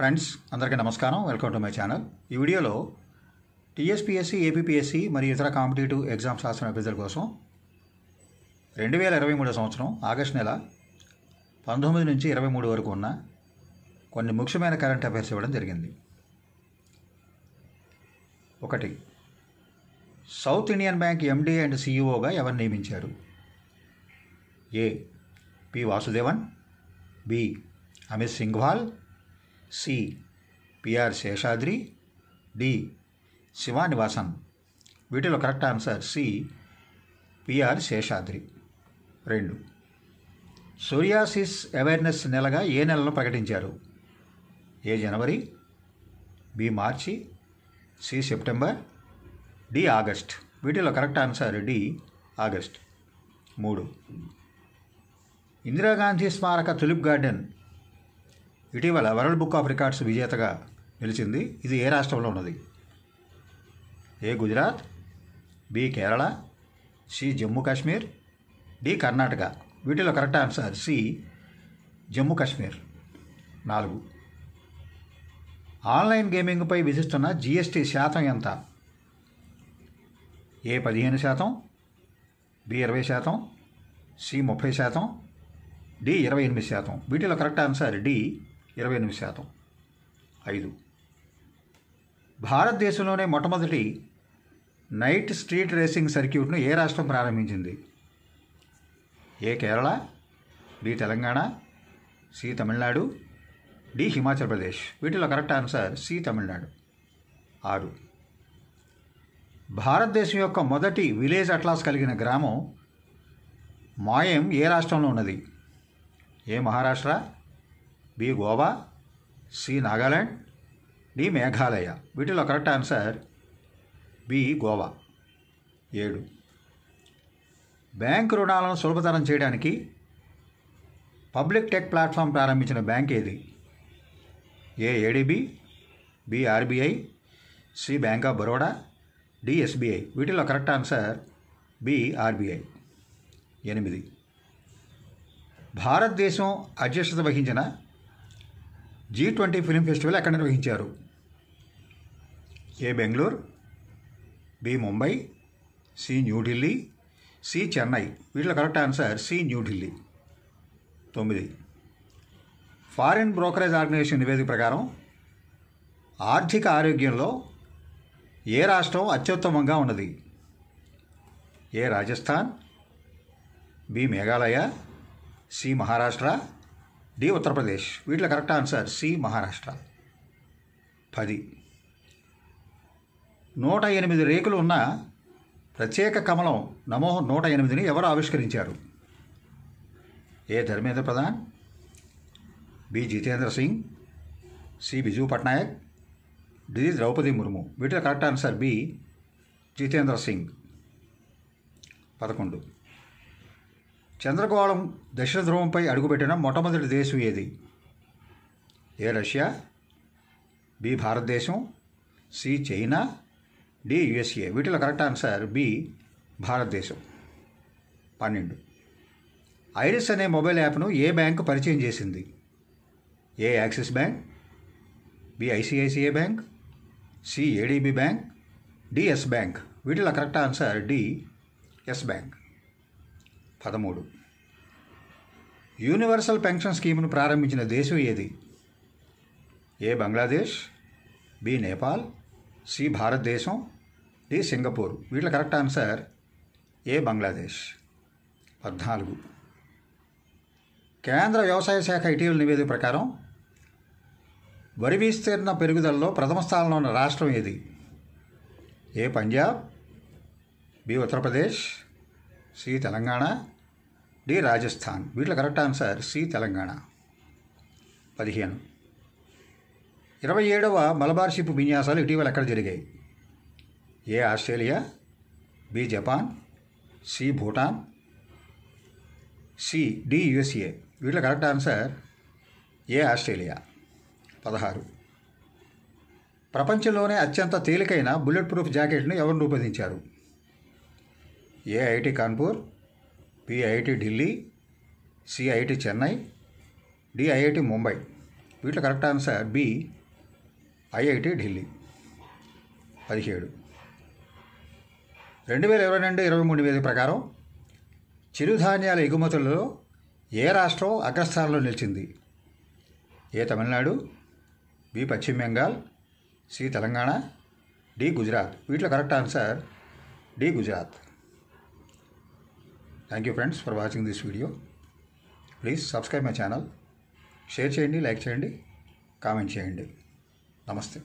friends అందరికీ నమస్కారం welcome to my channel ఈ వీడియోలో టీఎస్పీఎస్సీ ఏపీపీఎస్సీ మరియు ఇతర కాంపిటేటివ్ ఎగ్జామ్స్ రాసిన అభ్యర్థుల కోసం రెండు వేల ఇరవై మూడో సంవత్సరం ఆగస్టు నెల పంతొమ్మిది నుంచి ఇరవై మూడు వరకు ఉన్న కొన్ని ముఖ్యమైన కరెంట్ అఫైర్స్ ఇవ్వడం జరిగింది ఒకటి South Indian Bank MD and సీఈఓగా e ఎవరు నియమించారు A P Vasudevan B Amit Singhwal C PR Seshadri D Sivanivasan వీటిలో correct answer C PR Seshadri రెండు సోరియాసిస్ అవేర్నెస్ నెలగా ఏ నెలలో ప్రకటించారు ఏ జనవరి బి మార్చి సి సెప్టెంబర్ డి ఆగస్ట్ వీటిలో కరెక్ట్ ఆన్సర్ డి ఆగస్ట్ మూడు ఇందిరాగాంధీ స్మారక తులిప్ గార్డెన్ ఇటీవల వరల్డ్ బుక్ ఆఫ్ రికార్డ్స్ విజేతగా నిలిచింది ఇది ఏ రాష్ట్రంలో ఉన్నది A Gujarat B Kerala C Jammu Kashmir D Karnataka వీటిలో correct answer C Jammu Kashmir నాలుగు ఆన్లైన్ గేమింగ్పై విధిస్తున్న జీఎస్టీ శాతం ఎంత ఏ పదిహేను శాతం బి ఇరవై శాతం సి ముప్పై శాతం డి ఇరవై ఎనిమిది శాతం వీటిలో కరెక్ట్ ఆన్సర్ డి ఇరవై ఎనిమిది శాతం ఐదు భారతదేశంలోనే మొట్టమొదటి నైట్ స్ట్రీట్ రేసింగ్ సర్క్యూట్ను ఏ రాష్ట్రం ప్రారంభించింది A Kerala B Telangana C Tamil Nadu D Himachal Pradesh వీటిలో కరెక్ట్ ఆన్సర్ సి తమిళనాడు ఆరు భారతదేశం యొక్క మొదటి విలేజ్ అట్లాస్ కలిగిన గ్రామం మాయం ఏ రాష్ట్రంలో ఉన్నది A Maharashtra B Goa C Nagaland D Meghalaya వీటిలో కరెక్ట్ ఆన్సర్ బి గోవా ఏడు బ్యాంక్ రుణాలను సులభతరం చేయడానికి పబ్లిక్ టెక్ ప్లాట్ఫామ్ ప్రారంభించిన బ్యాంక్ ఏది A ADB B RBI C bank of Baroda D SBI వీటిలో కరెక్ట్ ఆన్సర్ బి ఆర్బిఐ ఎనిమిది భారతదేశం అధ్యక్షత వహించిన జీ ట్వంటీ ఫిలిం ఫెస్టివల్ ఎక్కడ నిర్వహించారు A Bengaluru B Mumbai C New Delhi C Chennai వీటిలో కరెక్ట్ ఆన్సర్ సి న్యూఢిల్లీ తొమ్మిది ఫారిన్ బ్రోకరేజ్ ఆర్గనైజేషన్ నివేదిక ప్రకారం ఆర్థిక ఆరోగ్యంలో ఏ రాష్ట్రం అత్యుత్తమంగా ఉన్నది A Rajasthan B Meghalaya C Maharashtra D Uttar Pradesh వీటిలో కరెక్ట్ ఆన్సర్ సి మహారాష్ట్ర పది నూట ఎనిమిది రేకులు ఉన్న ప్రత్యేక కమలం నమో నూట ఎనిమిదిని ఎవరు ఆవిష్కరించారు A Dharmendra Pradhan B Jitendra Singh C Biju Patnaik D Draupadi Murmu వీటిలో correct answer B Jitendra Singh పదకొండు చంద్రగోళం దక్షిణ ధ్రువంపై అడుగుపెట్టిన మొట్టమొదటి దేశం ఏది ఏ రష్యా బి భారతదేశం సి చైనా డి యుఎస్ఏ వీటిలో కరెక్ట్ ఆన్సర్ బి భారతదేశం పన్నెండు ఐరిస్ అనే మొబైల్ యాప్ను ఏ బ్యాంక్ పరిచయం చేసింది A Axis Bank B ICICI Bank C bank DS bank వీటిలో correct answer D S bank పదమూడు యూనివర్సల్ పెన్షన్ స్కీమ్ను ప్రారంభించిన దేశం ఏది A Bangladesh B Nepal C భారతదేశం డి సింగపూర్ వీటిలో కరెక్ట్ ఆన్సర్ ఏ బంగ్లాదేశ్ పద్నాలుగు కేంద్ర వ్యవసాయ శాఖ ఇటీవల నివేదిక ప్రకారం వరి విస్తీర్ణ పెరుగుదలలో ప్రథమ స్థానంలో ఉన్న రాష్ట్రం ఏది A Punjab B Uttar Pradesh C Telangana D Rajasthan వీటిలో కరెక్ట్ ఆన్సర్ సి తెలంగాణ పదిహేను ఇరవై ఏడవ మలబార్ షిప్ విన్యాసాలు ఇటీవల ఎక్కడ జరిగాయి A Australia B Japan C Bhutan C D USA వీటిలో కరెక్ట్ ఆన్సర్ ఏ ఆస్ట్రేలియా పదహారు ప్రపంచంలోనే అత్యంత తేలికైన బుల్లెట్ ప్రూఫ్ జాకెట్ను ఎవరు రూపొందించారు A IIT Kanpur B IIT Delhi C IIT Chennai D IIT Mumbai వీటిలో correct answer B IIT Delhi పదిహేడు రెండు వేల ఇరవై రెండు ఇరవై మూడు వేది ప్రకారం చిరుధాన్యాల ఎగుమతులలో ఏ రాష్ట్రం అగ్రస్థానంలో నిలిచింది ఏ తమిళనాడు బి పశ్చిమ బెంగాల్ సి తెలంగాణ డి గుజరాత్ వీటిలో correct answer D Gujarat thank you friends for watching this video please subscribe my channel share చేయండి లైక్ చేయండి కామెంట్ చేయండి నమస్తే